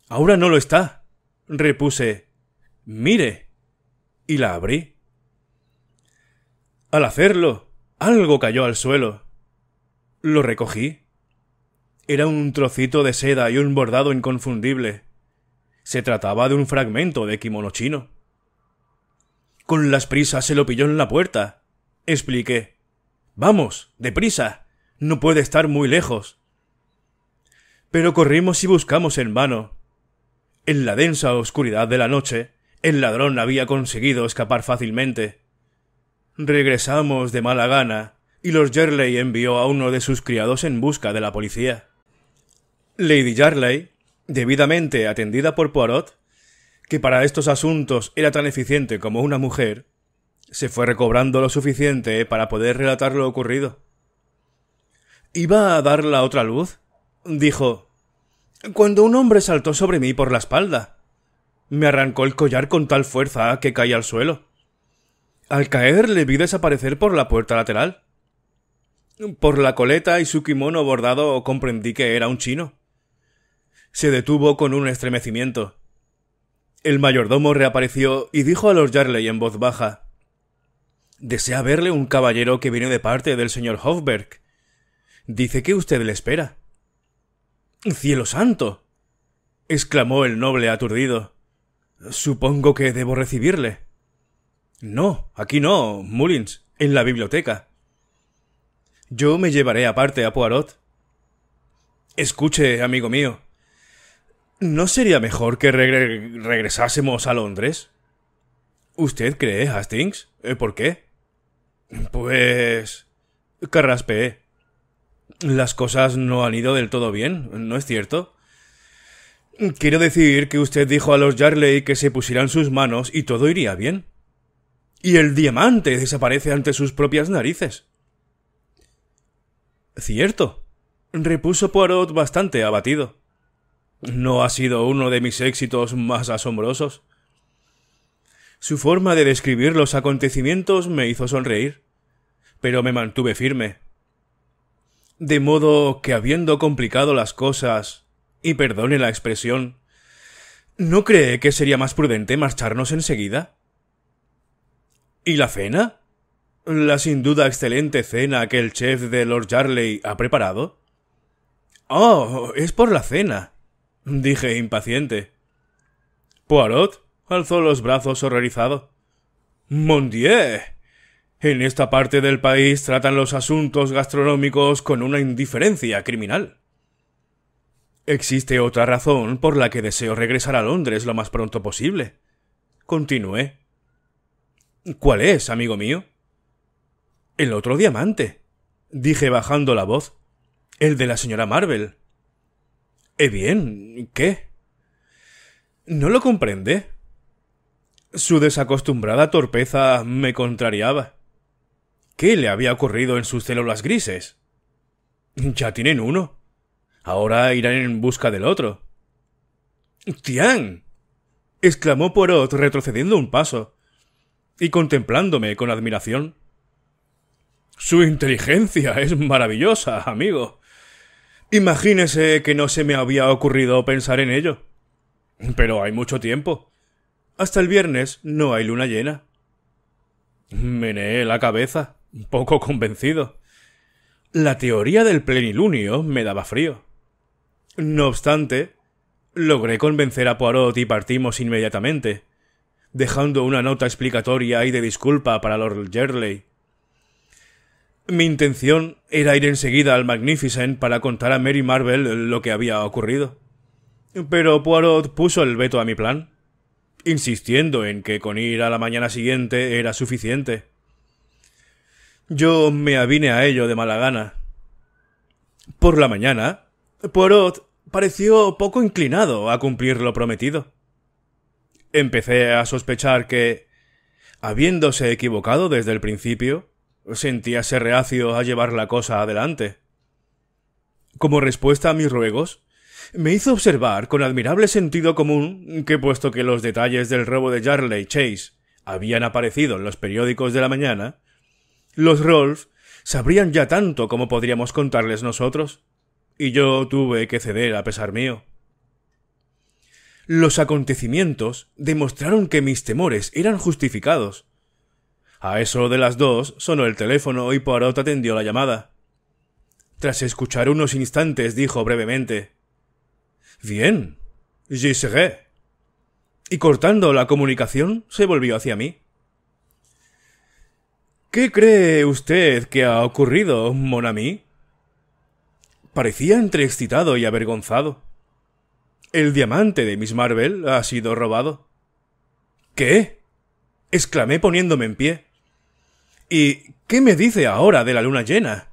A: Ahora no lo está repuse Mire. y la abrí. Al hacerlo, algo cayó al suelo. Lo recogí. Era un trocito de seda y un bordado inconfundible. Se trataba de un fragmento de kimono chino. Con las prisas se lo pilló en la puerta. Expliqué. Vamos, deprisa. No puede estar muy lejos. Pero corrimos y buscamos en vano. En la densa oscuridad de la noche, el ladrón había conseguido escapar fácilmente. Regresamos de mala gana, y los Jerley envió a uno de sus criados en busca de la policía. Lady Jarley, debidamente atendida por Poirot, que para estos asuntos era tan eficiente como una mujer, se fue recobrando lo suficiente para poder relatar lo ocurrido. ¿Iba a dar la otra luz? dijo cuando un hombre saltó sobre mí por la espalda. Me arrancó el collar con tal fuerza que caí al suelo. Al caer le vi desaparecer por la puerta lateral. Por la coleta y su kimono bordado comprendí que era un chino. Se detuvo con un estremecimiento. El mayordomo reapareció y dijo a los Jarley en voz baja Desea verle un caballero que viene de parte del señor Hofberg. Dice que usted le espera. Cielo santo. exclamó el noble aturdido. Supongo que debo recibirle. No, aquí no, Mullins, en la biblioteca. Yo me llevaré aparte a Poirot. Escuche, amigo mío. ¿No sería mejor que regresásemos a Londres? ¿Usted cree, Hastings? ¿Por qué? Pues. carraspeé las cosas no han ido del todo bien, ¿no es cierto? Quiero decir que usted dijo a los Jarley que se pusieran sus manos y todo iría bien. Y el diamante desaparece ante sus propias narices. Cierto, repuso Poirot bastante abatido. No ha sido uno de mis éxitos más asombrosos. Su forma de describir los acontecimientos me hizo sonreír, pero me mantuve firme, de modo que habiendo complicado las cosas, y perdone la expresión, ¿no cree que sería más prudente marcharnos enseguida? ¿Y la cena? ¿La sin duda excelente cena que el chef de Lord Jarley ha preparado? Oh, es por la cena, dije impaciente. Poirot alzó los brazos horrorizado. Mon Dieu. En esta parte del país tratan los asuntos gastronómicos con una indiferencia criminal. Existe otra razón por la que deseo regresar a Londres lo más pronto posible. Continué. ¿Cuál es, amigo mío? El otro diamante, dije bajando la voz. El de la señora Marvel. Eh bien, ¿qué? ¿No lo comprende? Su desacostumbrada torpeza me contrariaba. ¿Qué le había ocurrido en sus células grises? Ya tienen uno. Ahora irán en busca del otro. ¡Tian! exclamó Porot retrocediendo un paso y contemplándome con admiración. Su inteligencia es maravillosa, amigo. Imagínese que no se me había ocurrido pensar en ello. Pero hay mucho tiempo. Hasta el viernes no hay luna llena. Mené la cabeza poco convencido. La teoría del plenilunio me daba frío. No obstante, logré convencer a Poirot y partimos inmediatamente, dejando una nota explicatoria y de disculpa para Lord Jerley. Mi intención era ir enseguida al Magnificent para contar a Mary Marvel lo que había ocurrido. Pero Poirot puso el veto a mi plan, insistiendo en que con ir a la mañana siguiente era suficiente. Yo me avine a ello de mala gana. Por la mañana, Poirot pareció poco inclinado a cumplir lo prometido. Empecé a sospechar que, habiéndose equivocado desde el principio, sentíase reacio a llevar la cosa adelante. Como respuesta a mis ruegos, me hizo observar con admirable sentido común que, puesto que los detalles del robo de Jarley Chase habían aparecido en los periódicos de la mañana, los Rolf sabrían ya tanto como podríamos contarles nosotros, y yo tuve que ceder a pesar mío. Los acontecimientos demostraron que mis temores eran justificados. A eso de las dos sonó el teléfono y Poirot atendió la llamada. Tras escuchar unos instantes dijo brevemente Bien, j'y seré. Y cortando la comunicación se volvió hacia mí. ¿Qué cree usted que ha ocurrido, Monami? Parecía entre excitado y avergonzado. El diamante de Miss Marvel ha sido robado. ¿Qué? exclamé poniéndome en pie. ¿Y qué me dice ahora de la luna llena?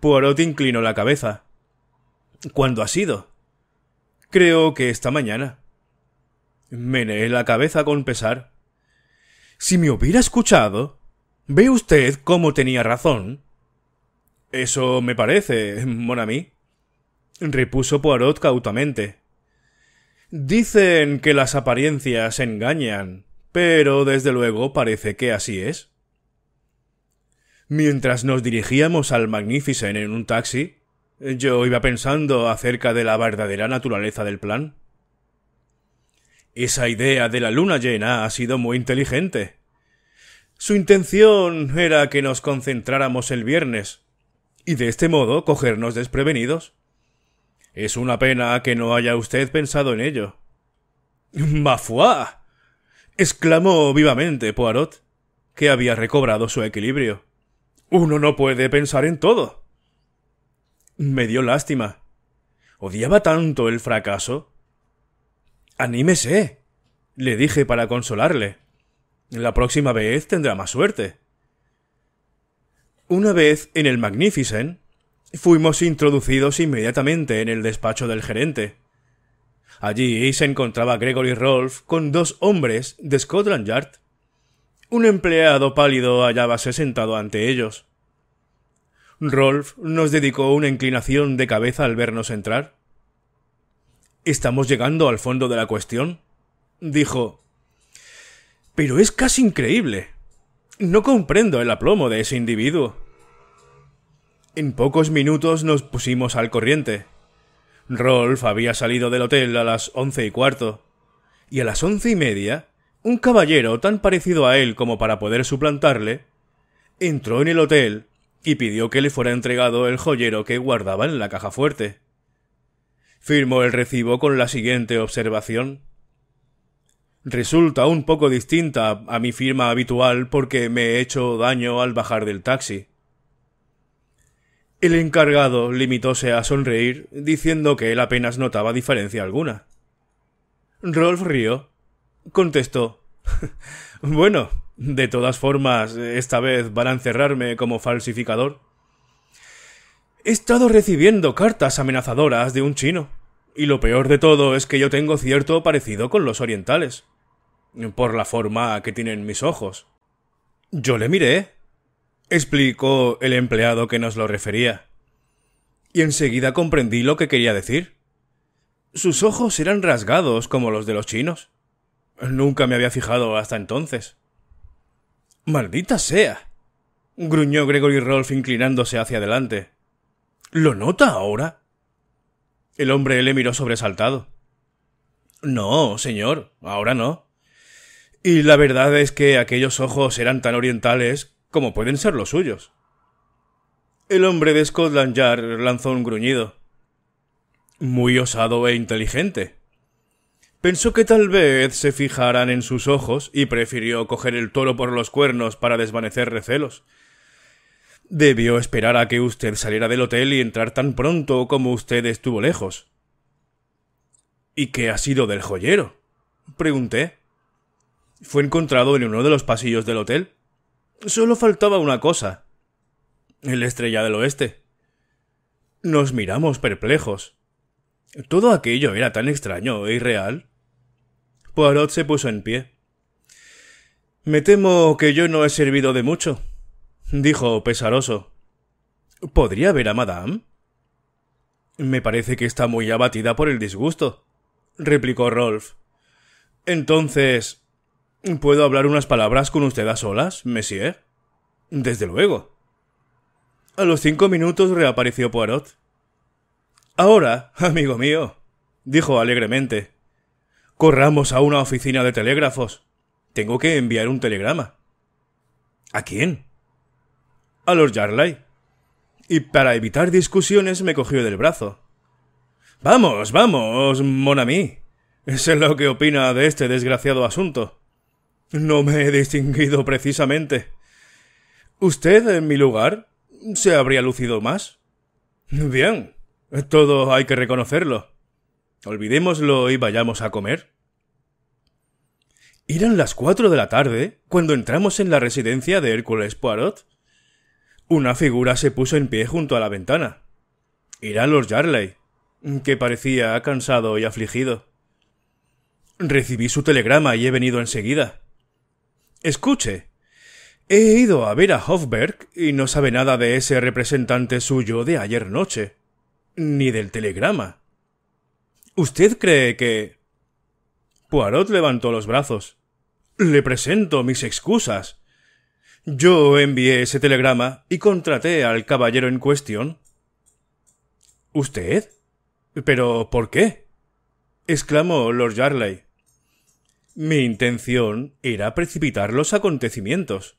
A: Poirot inclinó la cabeza. ¿Cuándo ha sido? Creo que esta mañana. Meneé la cabeza con pesar. Si me hubiera escuchado, ¿Ve usted cómo tenía razón? Eso me parece, mon ami, repuso Poirot cautamente. Dicen que las apariencias engañan, pero desde luego parece que así es. Mientras nos dirigíamos al Magnificent en un taxi, yo iba pensando acerca de la verdadera naturaleza del plan. Esa idea de la luna llena ha sido muy inteligente, su intención era que nos concentráramos el viernes, y de este modo cogernos desprevenidos. Es una pena que no haya usted pensado en ello. ¡Mafuá! exclamó vivamente Poirot, que había recobrado su equilibrio. Uno no puede pensar en todo. Me dio lástima. Odiaba tanto el fracaso. Anímese, le dije para consolarle. La próxima vez tendrá más suerte. Una vez en el Magnificent, fuimos introducidos inmediatamente en el despacho del gerente. Allí se encontraba Gregory Rolfe con dos hombres de Scotland Yard. Un empleado pálido hallábase sentado ante ellos. Rolf nos dedicó una inclinación de cabeza al vernos entrar. Estamos llegando al fondo de la cuestión, dijo. Pero es casi increíble. No comprendo el aplomo de ese individuo. En pocos minutos nos pusimos al corriente. Rolf había salido del hotel a las once y cuarto, y a las once y media, un caballero tan parecido a él como para poder suplantarle, entró en el hotel y pidió que le fuera entregado el joyero que guardaba en la caja fuerte. Firmó el recibo con la siguiente observación resulta un poco distinta a mi firma habitual porque me he hecho daño al bajar del taxi. El encargado limitóse a sonreír, diciendo que él apenas notaba diferencia alguna. Rolf rió. Contestó <laughs> Bueno, de todas formas, esta vez van a encerrarme como falsificador. He estado recibiendo cartas amenazadoras de un chino. Y lo peor de todo es que yo tengo cierto parecido con los orientales, por la forma que tienen mis ojos. Yo le miré, explicó el empleado que nos lo refería, y enseguida comprendí lo que quería decir. Sus ojos eran rasgados como los de los chinos. Nunca me había fijado hasta entonces. Maldita sea. gruñó Gregory Rolf inclinándose hacia adelante. ¿Lo nota ahora? El hombre le miró sobresaltado. No, señor, ahora no. Y la verdad es que aquellos ojos eran tan orientales como pueden ser los suyos. El hombre de Scotland Yard lanzó un gruñido. Muy osado e inteligente. Pensó que tal vez se fijaran en sus ojos y prefirió coger el toro por los cuernos para desvanecer recelos Debió esperar a que usted saliera del hotel y entrar tan pronto como usted estuvo lejos. ¿Y qué ha sido del joyero? pregunté. Fue encontrado en uno de los pasillos del hotel. Solo faltaba una cosa. El estrella del oeste. Nos miramos perplejos. Todo aquello era tan extraño e irreal. Poirot se puso en pie. Me temo que yo no he servido de mucho, dijo pesaroso. ¿Podría ver a Madame? Me parece que está muy abatida por el disgusto, replicó Rolf. Entonces. ¿Puedo hablar unas palabras con usted a solas, monsieur? Desde luego. A los cinco minutos reapareció Poirot. Ahora, amigo mío, dijo alegremente, corramos a una oficina de telégrafos. Tengo que enviar un telegrama. ¿A quién? Lord Y para evitar discusiones me cogió del brazo. Vamos, vamos, mon ¿es Sé lo que opina de este desgraciado asunto. No me he distinguido precisamente. Usted, en mi lugar, se habría lucido más. Bien, todo hay que reconocerlo. Olvidémoslo y vayamos a comer. Eran las cuatro de la tarde cuando entramos en la residencia de Hércules Poirot. Una figura se puso en pie junto a la ventana. Era Lord Jarley, que parecía cansado y afligido. Recibí su telegrama y he venido enseguida. Escuche. He ido a ver a Hofberg y no sabe nada de ese representante suyo de ayer noche. Ni del telegrama. ¿Usted cree que... Poirot levantó los brazos. Le presento mis excusas. Yo envié ese telegrama y contraté al caballero en cuestión. ¿Usted? ¿Pero por qué? exclamó Lord Jarley. Mi intención era precipitar los acontecimientos.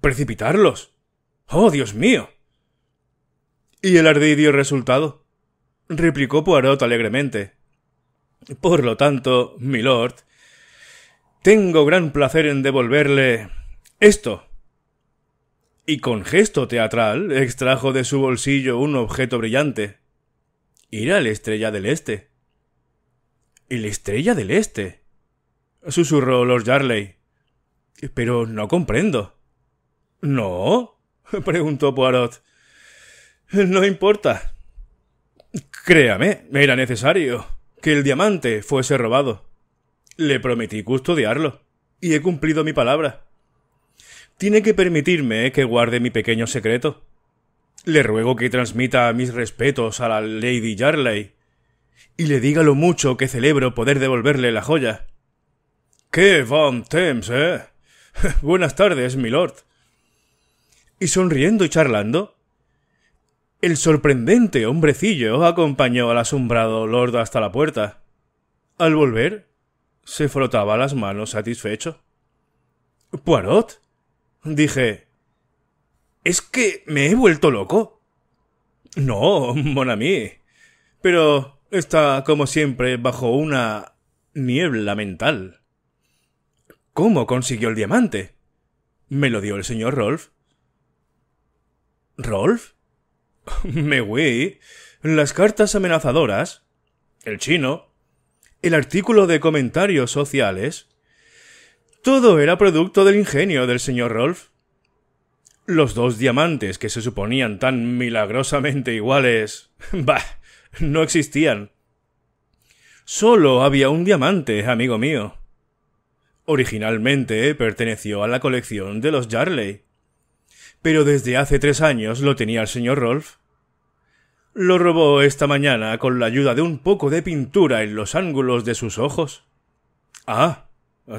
A: ¿Precipitarlos? ¡Oh, Dios mío! Y el ardidio resultado, replicó Poirot alegremente. Por lo tanto, mi lord, tengo gran placer en devolverle esto. Y con gesto teatral extrajo de su bolsillo un objeto brillante. Era la estrella del Este. el estrella del Este? susurró Lord Jarley. Pero no comprendo. ¿No? <laughs> preguntó Poirot. No importa. Créame, era necesario que el diamante fuese robado. Le prometí custodiarlo, y he cumplido mi palabra tiene que permitirme eh, que guarde mi pequeño secreto. Le ruego que transmita mis respetos a la Lady Jarley y le diga lo mucho que celebro poder devolverle la joya. ¡Qué Van eh! <laughs> Buenas tardes, milord. Y sonriendo y charlando, el sorprendente hombrecillo acompañó al asombrado lord hasta la puerta. Al volver, se frotaba las manos satisfecho. Poirot Dije... ¿Es que me he vuelto loco? No, mon Pero está, como siempre, bajo una niebla mental. ¿Cómo consiguió el diamante? Me lo dio el señor Rolf. ¿Rolf? <laughs> Me huí. Las cartas amenazadoras. El chino. El artículo de comentarios sociales. Todo era producto del ingenio del señor Rolf. Los dos diamantes que se suponían tan milagrosamente iguales. <laughs> Bah, no existían. Solo había un diamante, amigo mío. Originalmente perteneció a la colección de los Jarley. Pero desde hace tres años lo tenía el señor Rolf. Lo robó esta mañana con la ayuda de un poco de pintura en los ángulos de sus ojos. Ah,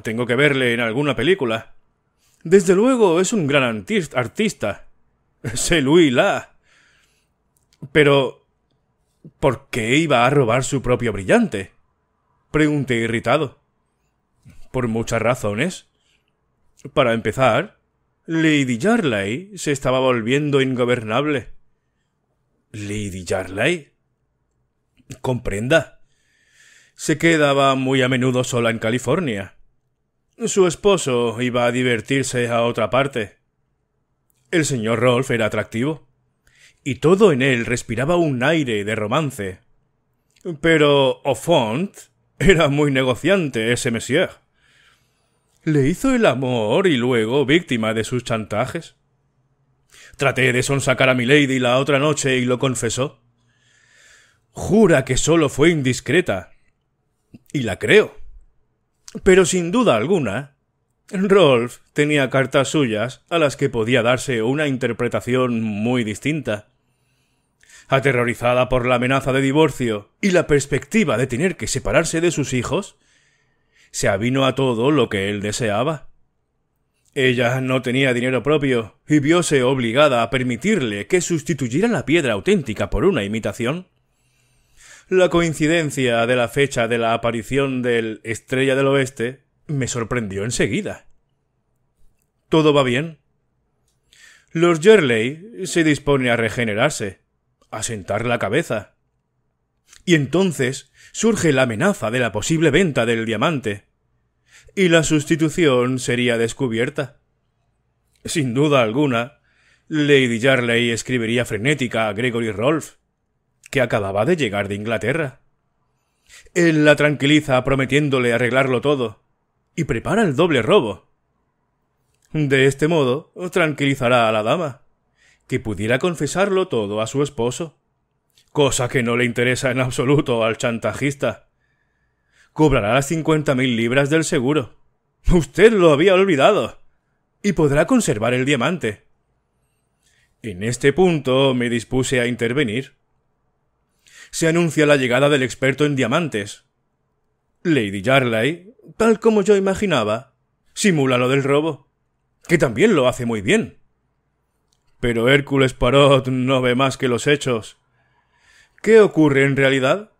A: tengo que verle en alguna película. Desde luego es un gran artista. <laughs> Se Louis La. Pero. ¿Por qué iba a robar su propio brillante? Pregunté irritado. Por muchas razones. Para empezar, Lady Jarley se estaba volviendo ingobernable. Lady Jarley. Comprenda. Se quedaba muy a menudo sola en California. Su esposo iba a divertirse a otra parte. El señor Rolf era atractivo, y todo en él respiraba un aire de romance. Pero Offont era muy negociante, ese monsieur. Le hizo el amor y luego víctima de sus chantajes. Traté de sonsacar a mi lady la otra noche y lo confesó. Jura que solo fue indiscreta. Y la creo. Pero sin duda alguna, Rolf tenía cartas suyas a las que podía darse una interpretación muy distinta. Aterrorizada por la amenaza de divorcio y la perspectiva de tener que separarse de sus hijos, se avino a todo lo que él deseaba. Ella no tenía dinero propio y viose obligada a permitirle que sustituyera la piedra auténtica por una imitación. La coincidencia de la fecha de la aparición del Estrella del Oeste me sorprendió enseguida. ¿Todo va bien? Los Jerley se dispone a regenerarse, a sentar la cabeza. Y entonces surge la amenaza de la posible venta del diamante. Y la sustitución sería descubierta. Sin duda alguna, Lady Jarley escribiría frenética a Gregory Rolfe que acababa de llegar de Inglaterra. Él la tranquiliza prometiéndole arreglarlo todo, y prepara el doble robo. De este modo, tranquilizará a la dama, que pudiera confesarlo todo a su esposo, cosa que no le interesa en absoluto al chantajista. Cobrará las cincuenta mil libras del seguro. Usted lo había olvidado. Y podrá conservar el diamante. En este punto me dispuse a intervenir se anuncia la llegada del experto en diamantes. Lady Jarley, tal como yo imaginaba, simula lo del robo, que también lo hace muy bien. Pero Hércules Parot no ve más que los hechos. ¿Qué ocurre en realidad?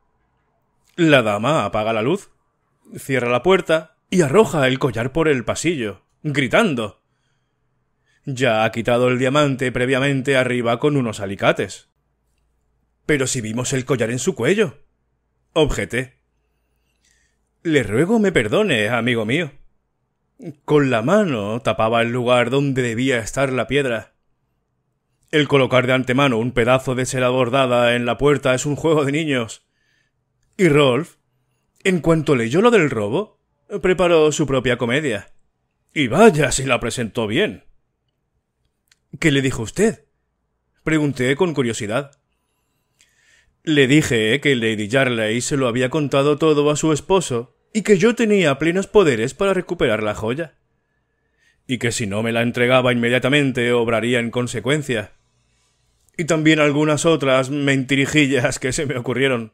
A: La dama apaga la luz, cierra la puerta y arroja el collar por el pasillo, gritando. Ya ha quitado el diamante previamente arriba con unos alicates. Pero si vimos el collar en su cuello. Objeté. Le ruego me perdone, amigo mío. Con la mano tapaba el lugar donde debía estar la piedra. El colocar de antemano un pedazo de seda bordada en la puerta es un juego de niños. Y Rolf, en cuanto leyó lo del robo, preparó su propia comedia. Y vaya si la presentó bien. ¿Qué le dijo usted? Pregunté con curiosidad. Le dije eh, que Lady Jarley se lo había contado todo a su esposo y que yo tenía plenos poderes para recuperar la joya. Y que si no me la entregaba inmediatamente obraría en consecuencia. Y también algunas otras mentirijillas que se me ocurrieron.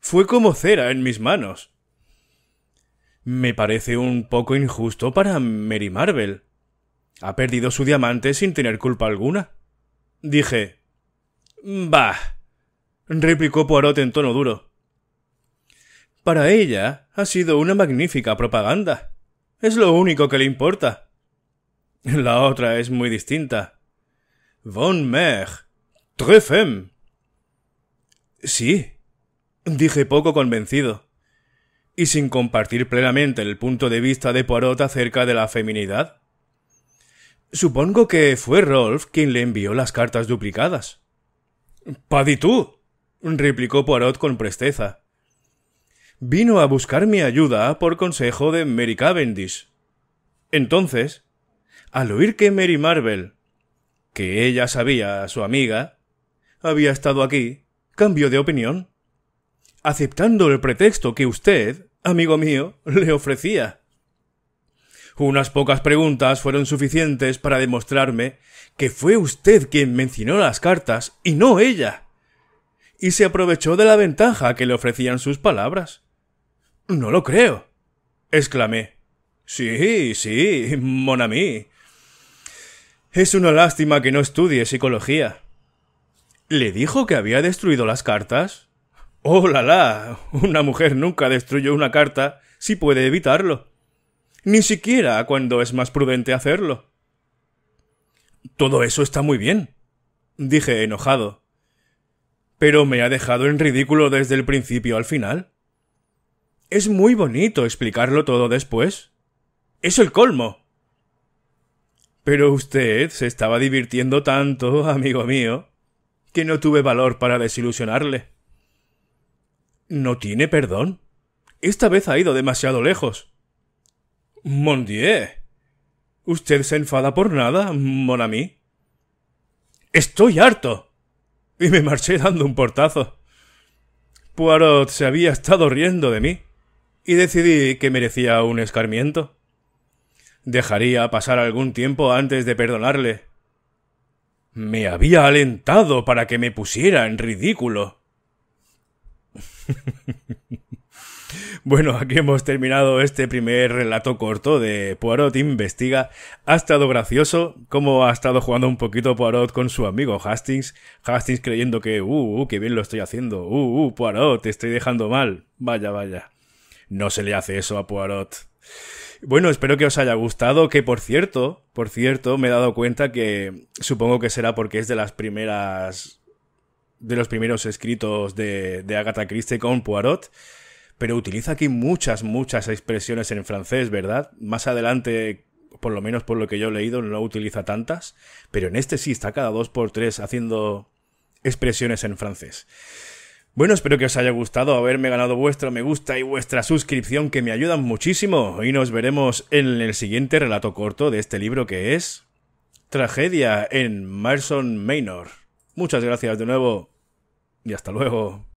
A: Fue como cera en mis manos. Me parece un poco injusto para Mary Marvel. Ha perdido su diamante sin tener culpa alguna. Dije. Bah replicó Poirot en tono duro. Para ella ha sido una magnífica propaganda. Es lo único que le importa. La otra es muy distinta. Von Mer, très femme. Sí, dije poco convencido, y sin compartir plenamente el punto de vista de Poirot acerca de la feminidad. Supongo que fue Rolf quien le envió las cartas duplicadas. Paditú, replicó Poirot con presteza. Vino a buscar mi ayuda por consejo de Mary Cavendish. Entonces, al oír que Mary Marvel, que ella sabía su amiga, había estado aquí, cambió de opinión, aceptando el pretexto que usted, amigo mío, le ofrecía. Unas pocas preguntas fueron suficientes para demostrarme que fue usted quien mencionó las cartas y no ella y se aprovechó de la ventaja que le ofrecían sus palabras. No lo creo. exclamé. Sí, sí, mon Es una lástima que no estudie psicología. ¿Le dijo que había destruido las cartas? ¡Oh, la la! Una mujer nunca destruye una carta si puede evitarlo. Ni siquiera cuando es más prudente hacerlo. Todo eso está muy bien, dije enojado pero me ha dejado en ridículo desde el principio al final. Es muy bonito explicarlo todo después. Es el colmo. Pero usted se estaba divirtiendo tanto, amigo mío, que no tuve valor para desilusionarle. No tiene perdón. Esta vez ha ido demasiado lejos. Mon Dieu. Usted se enfada por nada, mon Estoy harto. <laughs> y me marché dando un portazo. Poirot se había estado riendo de mí y decidí que merecía un escarmiento. Dejaría pasar algún tiempo antes de perdonarle. Me había alentado para que me pusiera en ridículo. <laughs> Bueno, aquí hemos terminado este primer relato corto de Poirot Investiga. Ha estado gracioso como ha estado jugando un poquito Poirot con su amigo Hastings. Hastings creyendo que, uh, uh, qué bien lo estoy haciendo. Uh, uh, Poirot, te estoy dejando mal. Vaya, vaya. No se le hace eso a Poirot. Bueno, espero que os haya gustado, que por cierto, por cierto, me he dado cuenta que supongo que será porque es de las primeras de los primeros escritos de, de Agatha Christie con Poirot, pero utiliza aquí muchas, muchas expresiones en francés, ¿verdad? Más adelante, por lo menos por lo que yo he leído, no utiliza tantas, pero en este sí está cada dos por tres haciendo expresiones en francés. Bueno, espero que os haya gustado haberme ganado vuestro me gusta y vuestra suscripción que me ayudan muchísimo y nos veremos en el siguiente relato corto de este libro que es Tragedia en Marson Maynor. Muchas gracias de nuevo y hasta luego.